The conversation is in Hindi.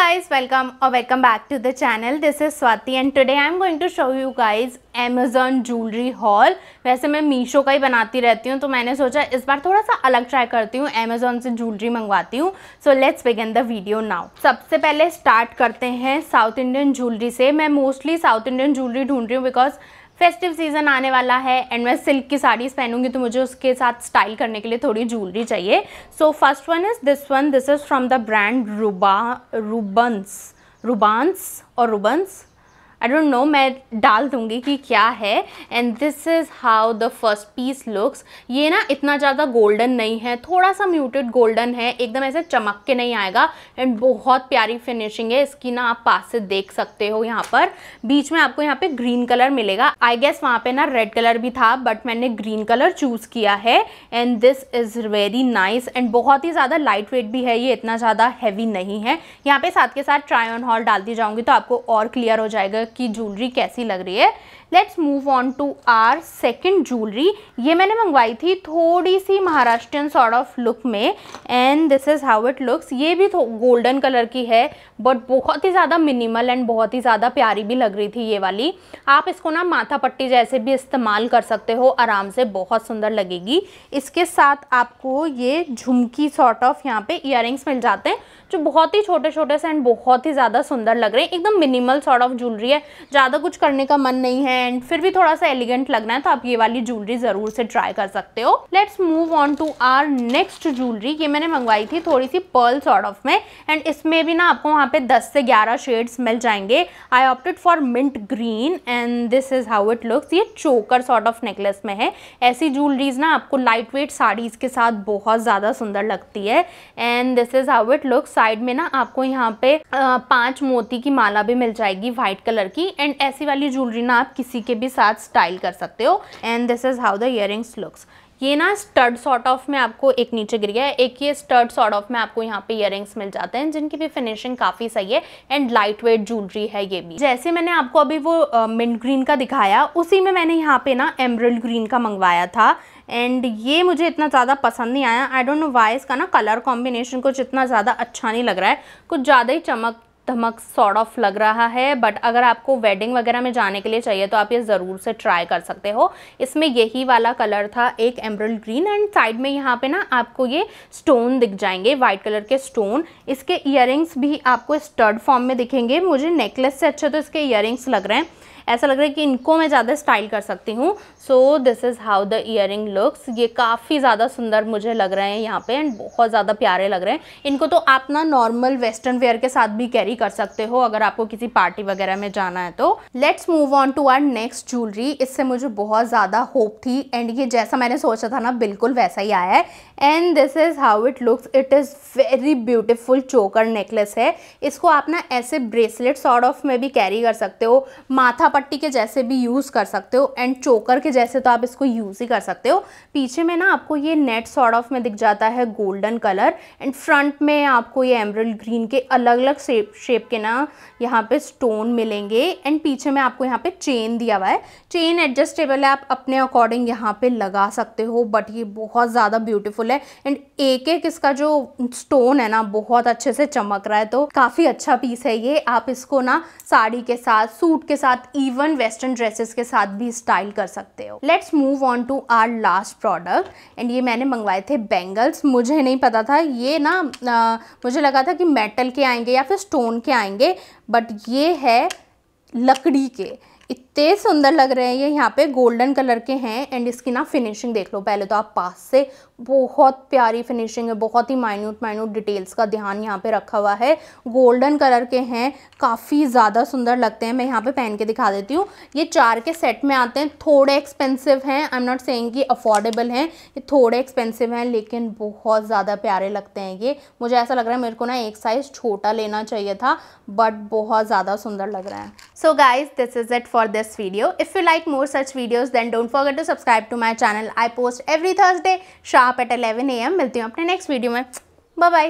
guys welcome or welcome back to the channel this is Swati and today I am going to show you guys Amazon jewelry haul वैसे मैं मीशो का ही बनाती रहती हूँ तो मैंने सोचा इस बार थोड़ा सा अलग ट्राई करती हूँ Amazon से ज्वेलरी मंगवाती हूँ so let's begin the video now सबसे पहले स्टार्ट करते हैं साउथ इंडियन ज्वेलरी से मैं मोस्टली साउथ इंडियन ज्वेलरी ढूंढ रही हूँ बिकॉज फेस्टिव सीज़न आने वाला है एंड मैं सिल्क की साड़ीज़ पहनूंगी तो मुझे उसके साथ स्टाइल करने के लिए थोड़ी ज्वेलरी चाहिए so first one is this one this is from the brand रूबा रूबंस रूबांस और रूबंस आई डोंट नो मैं डाल दूँगी कि क्या है and this is how the first piece looks ये ना इतना ज़्यादा गोल्डन नहीं है थोड़ा सा म्यूटेड गोल्डन है एकदम ऐसे चमक के नहीं आएगा एंड बहुत प्यारी फिनिशिंग है इसकी ना आप पास से देख सकते हो यहाँ पर बीच में आपको यहाँ पे ग्रीन कलर मिलेगा आई गेस वहाँ पे ना रेड कलर भी था बट मैंने ग्रीन कलर चूज़ किया है and this is very nice and बहुत ही ज़्यादा लाइट वेट भी है ये इतना ज़्यादा हैवी नहीं है यहाँ पे साथ के साथ ट्राई ऑन हॉल डालती जाऊँगी तो आपको और क्लियर हो जाएगा तक की ज्वेलरी कैसी लग रही है let's move on to our second jewellery ये मैंने मंगवाई थी थोड़ी सी महाराष्ट्रियन सॉर्ट ऑफ लुक में and this is how it looks ये भी गोल्डन कलर की है बट बहुत ही ज़्यादा मिनिमल एंड बहुत ही ज़्यादा प्यारी भी लग रही थी ये वाली आप इसको ना माथा पट्टी जैसे भी इस्तेमाल कर सकते हो आराम से बहुत सुंदर लगेगी इसके साथ आपको ये झुमकी सॉर्ट ऑफ यहाँ पे इयर मिल जाते हैं जो बहुत ही छोटे छोटे से एंड बहुत ही ज़्यादा सुंदर लग रहे हैं एकदम मिनिमल सॉर्ट ऑफ ज्वेलरी है ज़्यादा कुछ करने का मन नहीं है एंड फिर भी थोड़ा सा एलिगेंट लगना है तो आप ये वाली ज्वेलरी ज़रूर से ट्राई कर सकते हो let's move on to our next jewellery ये मैंने मंगवाई थी थोड़ी सी पर्ल सॉर्ट ऑफ में एंड इसमें भी ना आपको वहाँ पे 10 से 11 शेड्स मिल जाएंगे I opted for mint green and this is how it looks ये चोकर सॉर्ट ऑफ नेकलेस में है ऐसी ज्वेलरीज ना आपको लाइट वेट साड़ीज़ के साथ बहुत ज़्यादा सुंदर लगती है and this is how it looks side में ना आपको यहाँ पे पांच मोती की माला भी मिल जाएगी व्हाइट कलर की एंड ऐसी वाली ज्वेलरी ना आप किसी किसी के भी साथ स्टाइल कर सकते हो and this is how the ear looks ये ना स्टड सॉर्ट ऑफ में आपको एक नीचे गिर गया है एक ये स्टड सॉर्ट ऑफ में आपको यहाँ पे इयर मिल जाते हैं जिनकी भी फिनिशिंग काफ़ी सही है एंड लाइट वेट ज्वेलरी है ये भी जैसे मैंने आपको अभी वो मिंट uh, ग्रीन का दिखाया उसी में मैंने यहाँ पे ना एमरल ग्रीन का मंगवाया था एंड ये मुझे इतना ज़्यादा पसंद नहीं आया आई डोंट नो वाई इसका ना कलर कॉम्बिनेशन कुछ इतना ज़्यादा अच्छा नहीं लग रहा है कुछ ज़्यादा ही चमक धमक सॉर्ट ऑफ लग रहा है बट अगर आपको वेडिंग वगैरह में जाने के लिए चाहिए तो आप ये ज़रूर से ट्राई कर सकते हो इसमें यही वाला कलर था एक एमरल ग्रीन एंड साइड में यहाँ पे ना आपको ये स्टोन दिख जाएंगे वाइट कलर के स्टोन इसके इयर भी आपको स्टर्ड फॉर्म में दिखेंगे मुझे नेकलेस से अच्छे तो इसके इयर लग रहे हैं ऐसा लग रहा है कि इनको मैं ज़्यादा स्टाइल कर सकती हूँ so this is how the ear looks ये काफ़ी ज़्यादा सुंदर मुझे लग रहे हैं यहाँ पे एंड बहुत ज़्यादा प्यारे लग रहे हैं इनको तो आप ना नॉर्मल वेस्टर्न वेयर के साथ भी कैरी कर सकते हो अगर आपको किसी पार्टी वगैरह में जाना है तो let's move on to our next jewellery इससे मुझे बहुत ज़्यादा होप थी एंड ये जैसा मैंने सोचा था ना बिल्कुल वैसा ही आया है and this is how it looks it is very beautiful choker necklace है इसको आप ना ऐसे ब्रेसलेट सॉर्ट ऑफ में भी कैरी कर सकते हो माथा पट्टी के जैसे भी यूज़ कर सकते हो एंड चोकर के जैसे तो आप इसको यूज़ ही कर सकते हो पीछे में ना आपको ये नेट सॉर्ट ऑफ में दिख जाता है गोल्डन कलर एंड फ्रंट में आपको ये एमरल ग्रीन के अलग अलग शेप शेप के ना यहाँ पे स्टोन मिलेंगे एंड पीछे में आपको यहाँ पे चेन दिया हुआ है चेन एडजस्टेबल है आप अपने अकॉर्डिंग यहाँ पे लगा सकते हो बट ये बहुत ज़्यादा ब्यूटिफुल है एंड एक एक इसका जो स्टोन है ना बहुत अच्छे से चमक रहा है तो काफ़ी अच्छा पीस है ये आप इसको ना साड़ी के साथ सूट के साथ इवन वेस्टर्न ड्रेसेस के साथ भी स्टाइल कर सकते हो let's move on to our last product and ये मैंने मंगवाए थे बैंगल्स मुझे नहीं पता था ये ना आ, मुझे लगा था कि मेटल के आएंगे या फिर स्टोन के आएंगे बट ये है लकड़ी के कितने सुंदर लग रहे हैं ये यहाँ पे गोल्डन कलर के हैं एंड इसकी ना फिनिशिंग देख लो पहले तो आप पास से बहुत प्यारी फिनिशिंग है बहुत ही माइन्यूट माइन्यूट डिटेल्स का ध्यान यहाँ पे रखा हुआ है गोल्डन कलर के हैं काफ़ी ज़्यादा सुंदर लगते हैं मैं यहाँ पे पहन के दिखा देती हूँ ये चार के सेट में आते हैं थोड़े एक्सपेंसिव हैं आई एम नॉट से कि अफोर्डेबल हैं ये थोड़े एक्सपेंसिव हैं लेकिन बहुत ज़्यादा प्यारे लगते हैं ये मुझे ऐसा लग रहा है मेरे को ना एक साइज़ छोटा लेना चाहिए था बट बहुत ज़्यादा सुंदर लग रहा है so guys this is it for this this video. If you like more such videos then don't forget to subscribe to my channel. I post every Thursday sharp at 11 am. मिलती हूँ अपने next video में. Bye bye.